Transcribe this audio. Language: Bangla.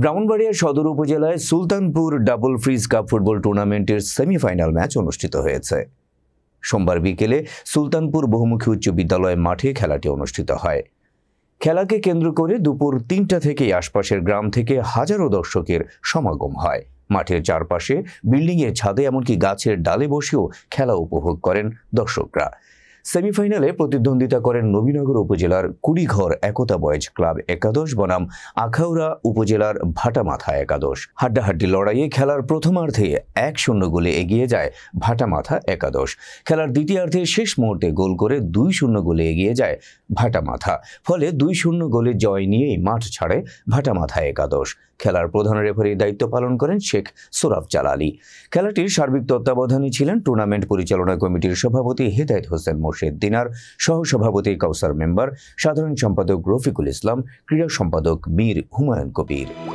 ব্রাহ্মণবাড়িয়া সদর উপজেলায় Sultanpur double fridge cup football টুর্নামেন্টের সেমিফাইনাল ম্যাচ অনুষ্ঠিত হয়েছে সোমবার বিকেলে সুলতানপুর বহুমুখী উচ্চ বিদ্যালয় মাঠে খেলাটি অনুষ্ঠিত হয় খেলাকে কেন্দ্র করে দুপুর তিনটা থেকেই আশপাশের গ্রাম থেকে হাজারো দর্শকের সমাগম হয় মাঠের চারপাশে বিল্ডিংয়ের ছাদে এমনকি গাছের ডালে বসেও খেলা উপভোগ করেন দর্শকরা সেমিফাইনালে প্রতিদ্বন্দ্বিতা করেন নবীনগর উপজেলার কুড়িঘর একতা বয়েজ ক্লাব একাদশ বনাম আখাউড়া উপজেলার ভাটামাথা একাদশ হাড্ডাহাড্ডি লড়াইয়ে খেলার প্রথমার্ধে এক শূন্য গোলে এগিয়ে যায় ভাটামাথা একাদশ খেলার দ্বিতীয়ার্ধে শেষ মুহূর্তে গোল করে দুই শূন্য গোলে এগিয়ে যায় ভাটামাথা ফলে দুই শূন্য গোলে জয় নিয়েই মাঠ ছাড়ে ভাটামাথা একাদশ খেলার প্রধান রেফারির দায়িত্ব পালন করেন শেখ সোরাফ জালালী খেলাটির সার্বিক তত্ত্বাবধানে ছিলেন টুর্নামেন্ট পরিচালনা কমিটির সভাপতি হেদায়ত হোসেন মোর্শিদ খোরশেদ দিনার সহসভাপতি কাউসার মেম্বার সাধারণ সম্পাদক রফিকুল ইসলাম ক্রীড়া সম্পাদক বীর হুমায়ুন কবির